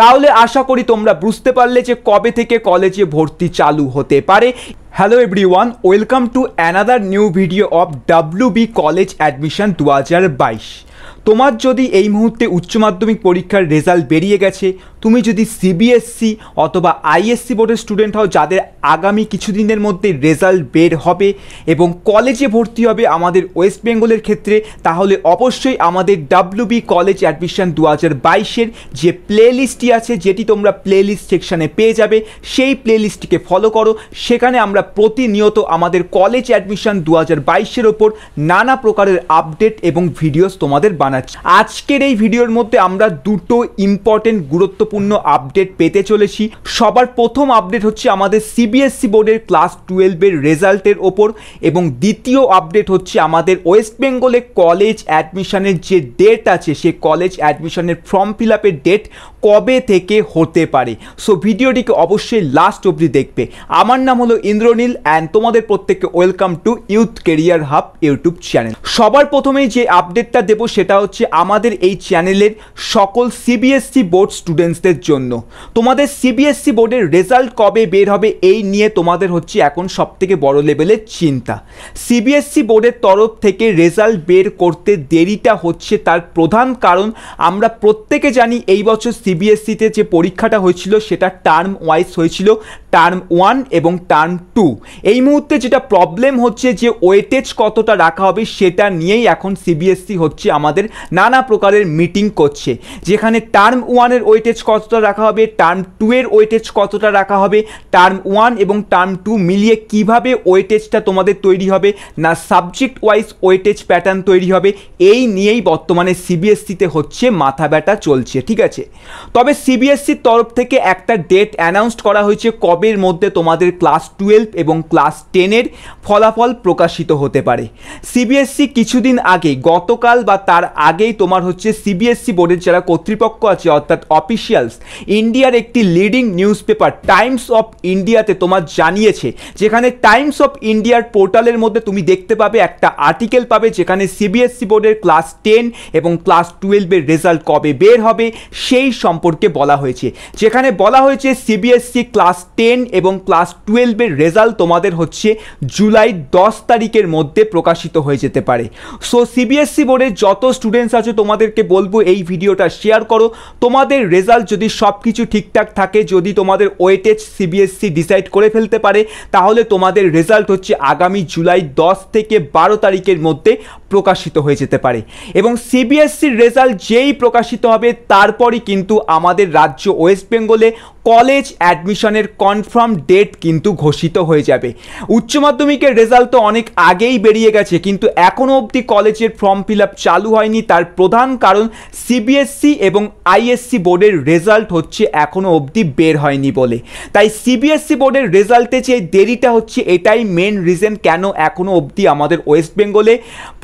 তাহলে আশা করি তোমরা বুঝতে পারলে যে কবে থেকে কলেজে ভর্তি চালু হতে পারে hello everyone welcome to another new video of W B college admission দু তোমার যদি এই মুহূর্তে উচ্চ মাধ্যমিক পরীক্ষার রেজাল্ট বেরিয়ে গেছে তুমি যদি সিবিএসসি e অথবা আইএসসি বোর্ডের স্টুডেন্ট হও যাদের আগামী কিছুদিনের মধ্যে রেজাল্ট বের হবে এবং কলেজে ভর্তি হবে আমাদের ওয়েস্ট বেঙ্গলের ক্ষেত্রে তাহলে অবশ্যই আমাদের বি কলেজ অ্যাডমিশন দু হাজার বাইশের যে প্লে লিস্টটি আছে যেটি তোমরা প্লে লিস্ট সেকশানে পেয়ে যাবে সেই প্লে লিস্টটিকে ফলো করো সেখানে আমরা প্রতিনিয়ত আমাদের কলেজ অ্যাডমিশন দু হাজার বাইশের ওপর নানা প্রকারের আপডেট এবং ভিডিওস তোমাদের বানাচ্ছি আজকের এই ভিডিওর মধ্যে আমরা দুটো ইম্পর্টেন্ট গুরুত্ব গুরুত্বপূর্ণ আপডেট পেতে চলেছি সবার প্রথম আপডেট হচ্ছে আমাদের সিবিএসসি e বোর্ডের ক্লাস টুয়েলভের রেজাল্টের ওপর এবং দ্বিতীয় আপডেট হচ্ছে আমাদের ওয়েস্ট বেঙ্গলে কলেজ অ্যাডমিশনের যে ডেট আছে সে কলেজ অ্যাডমিশনের ফর্ম ফিল আপের ডেট কবে থেকে হতে পারে সো ভিডিওটিকে অবশ্যই লাস্ট অবধি দেখবে আমার নাম হলো ইন্দ্রনীল অ্যান্ড তোমাদের প্রত্যেককে welcome to youth career hub YouTube channel সবার প্রথমেই যে আপডেটটা দেবো সেটা হচ্ছে আমাদের এই চ্যানেলের সকল সিবিএসসি e বোর্ড স্টুডেন্টস স্টুডেন্টসদের জন্য তোমাদের সিবিএসসি e বোর্ডের রেজাল্ট কবে বের হবে এই নিয়ে তোমাদের হচ্ছে এখন সবথেকে বড় লেভেলের চিন্তা সিবিএসসি e বোর্ডের তরফ থেকে রেজাল্ট বের করতে দেরিটা হচ্ছে তার প্রধান কারণ আমরা প্রত্যেকে জানি এই বছর সিবিএসসিতে যে পরীক্ষাটা হয়েছিল সেটা টার্ম ওয়াইজ হয়েছিল টার্ম ওয়ান এবং টার্ম টু এই মুহূর্তে যেটা প্রবলেম হচ্ছে যে ওয়েটেজ কতটা রাখা হবে সেটা নিয়েই এখন সিবিএসসি e হচ্ছে আমাদের নানা প্রকারের মিটিং করছে যেখানে টার্ম ওয়ানের ওয়েটেজ কতটা রাখা হবে টার্ম টু এর ওয়েটেজ কতটা রাখা হবে টার্ম ওয়ান এবং টার্ম টু মিলিয়ে কিভাবে ওয়েটেজটা তোমাদের তৈরি হবে না সাবজেক্ট ওয়াইজ ওয়েটেজ প্যাটার্ন তৈরি হবে এই নিয়েই বর্তমানে সিবিএসসিতে e হচ্ছে মাথা ব্যথা চলছে ঠিক আছে তবে সিবিএসসির e তরফ থেকে একটা ডেট অ্যানাউন্সড করা হয়েছে কবের মধ্যে তোমাদের ক্লাস টুয়েলভ এবং ক্লাস টেনের ফলাফল প্রকাশিত হতে পারে সিবিএসসি e কিছুদিন আগে গতকাল বা তার আগেই তোমার হচ্ছে সিবিএসসি বোর্ডের যারা কর্তৃপক্ষ আছে অর্থাৎ অফিসিয়াল অফিসিয়ালস ইন্ডিয়ার একটি leading newspaper Times of ইন্ডিয়াতে তোমার জানিয়েছে যেখানে টাইমস অফ ইন্ডিয়ার পোর্টালের মধ্যে তুমি দেখতে পাবে একটা আর্টিকেল পাবে যেখানে সিবিএসসি বোর্ডের ক্লাস টেন এবং ক্লাস টুয়েলভের রেজাল্ট কবে বের হবে সেই সম্পর্কে বলা হয়েছে যেখানে বলা হয়েছে সিবিএসসি ক্লাস টেন এবং ক্লাস টুয়েলভের রেজাল্ট তোমাদের হচ্ছে জুলাই দশ তারিখের মধ্যে প্রকাশিত হয়ে যেতে পারে সো সিবিএসসি বোর্ডের যত স্টুডেন্টস আছে তোমাদেরকে বলবো এই ভিডিওটা শেয়ার করো তোমাদের রেজাল্ট যদি সব কিছু ঠিকঠাক থাকে যদি তোমাদের ওয়েটেজ সিবিএসসি ডিসাইড করে ফেলতে পারে তাহলে তোমাদের রেজাল্ট হচ্ছে আগামী জুলাই দশ থেকে বারো তারিখের মধ্যে প্রকাশিত হয়ে যেতে পারে এবং সিবিএসসির e রেজাল্ট যেই প্রকাশিত হবে তারপরই কিন্তু আমাদের রাজ্য ওয়েস্ট বেঙ্গলে কলেজ অ্যাডমিশনের কনফার্ম ডেট কিন্তু ঘোষিত হয়ে যাবে উচ্চ মাধ্যমিকের রেজাল্ট তো অনেক আগেই বেরিয়ে গেছে কিন্তু এখনও অবধি কলেজের ফর্ম ফিল আপ চালু হয়নি তার প্রধান কারণ সিবিএসসি e এবং আইএসসি বোর্ডের রেজাল্ট হচ্ছে এখনও অবধি বের হয়নি বলে তাই সিবিএসসি বোর্ডের রেজাল্টে যে দেরিটা হচ্ছে এটাই মেন রিজন কেন এখনও অবধি আমাদের ওয়েস্ট বেঙ্গলে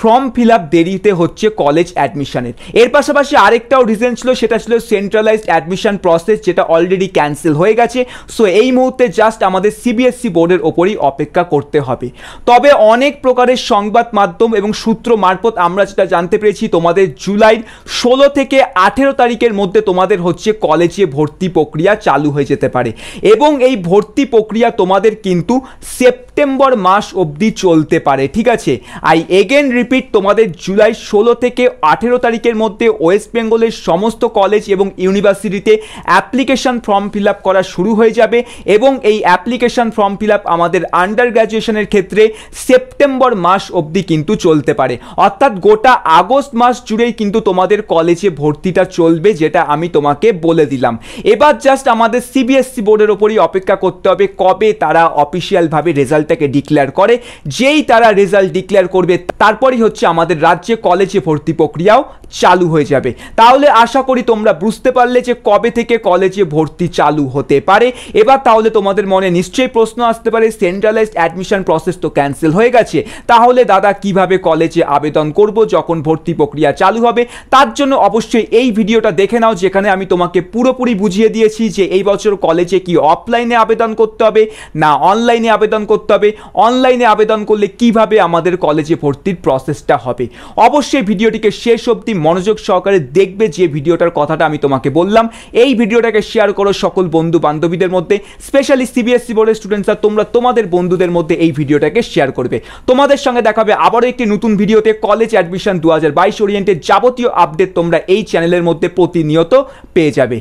ফর্ম ফর্ম ফিল আপ দেরিতে হচ্ছে কলেজ অ্যাডমিশনের এর পাশাপাশি আরেকটাও রিজন ছিল সেটা ছিল সেন্ট্রালাইজড অ্যাডমিশন প্রসেস যেটা অলরেডি ক্যান্সেল হয়ে গেছে সো এই মুহূর্তে জাস্ট আমাদের সিবিএসসি e বোর্ডের ওপরই অপেক্ষা করতে হবে তবে অনেক প্রকারের সংবাদ মাধ্যম এবং সূত্র মারফত আমরা যেটা জানতে পেরেছি তোমাদের জুলাই ষোলো থেকে আঠেরো তারিখের মধ্যে তোমাদের হচ্ছে কলেজে ভর্তি প্রক্রিয়া চালু হয়ে যেতে পারে এবং এই ভর্তি প্রক্রিয়া তোমাদের কিন্তু সেপ্টেম্বর মাস অবধি চলতে পারে ঠিক আছে আই এগেন রিপিট তোমাদের জুলাই ষোলো থেকে আঠেরো তারিখের মধ্যে ওয়েস্ট বেঙ্গলের সমস্ত কলেজ এবং ইউনিভার্সিটিতে অ্যাপ্লিকেশান ফর্ম ফিল করা শুরু হয়ে যাবে এবং এই অ্যাপ্লিকেশান ফর্ম ফিল আমাদের আন্ডার গ্র্যাজুয়েশনের ক্ষেত্রে সেপ্টেম্বর মাস অবধি কিন্তু চলতে পারে অর্থাৎ গোটা আগস্ট মাস জুড়েই কিন্তু তোমাদের কলেজে ভর্তিটা চলবে যেটা আমি তোমাকে বলে দিলাম এবার জাস্ট আমাদের সিবিএসসি e বোর্ডের ওপরই অপেক্ষা করতে হবে কবে তারা অফিসিয়ালভাবে রেজাল্টটাকে ডিক্লেয়ার করে যেই তারা রেজাল্ট ডিক্লেয়ার করবে তারপরই হচ্ছে হচ্ছে আমাদের রাজ্যে কলেজে ভর্তি প্রক্রিয়াও চালু হয়ে যাবে তাহলে আশা করি তোমরা বুঝতে পারলে যে কবে থেকে কলেজে ভর্তি চালু হতে পারে এবার তাহলে তোমাদের মনে নিশ্চয়ই প্রশ্ন আসতে পারে সেন্ট্রালাইজড অ্যাডমিশন প্রসেস তো ক্যান্সেল হয়ে গেছে তাহলে দাদা কিভাবে কলেজে আবেদন করব যখন ভর্তি প্রক্রিয়া চালু হবে তার জন্য অবশ্যই এই ভিডিওটা দেখে নাও যেখানে আমি তোমাকে পুরোপুরি বুঝিয়ে দিয়েছি যে এই বছর কলেজে কি অফলাইনে আবেদন করতে হবে না অনলাইনে আবেদন করতে হবে অনলাইনে আবেদন করলে কিভাবে আমাদের কলেজে ভর্তির প্রসেস কাজটা হবে অবশ্যই ভিডিওটিকে শেষ অবধি মনোযোগ সহকারে দেখবে যে ভিডিওটার কথাটা আমি তোমাকে বললাম এই ভিডিওটাকে শেয়ার করো সকল বন্ধু বান্ধবীদের মধ্যে স্পেশালি সিবিএসসি বোর্ডের স্টুডেন্টসরা তোমরা তোমাদের বন্ধুদের মধ্যে এই ভিডিওটাকে শেয়ার করবে তোমাদের সঙ্গে দেখাবে আবারও একটি নতুন ভিডিওতে কলেজ অ্যাডমিশন দু হাজার বাইশ ওরিয়েন্টের যাবতীয় আপডেট তোমরা এই চ্যানেলের মধ্যে প্রতিনিয়ত পেয়ে যাবে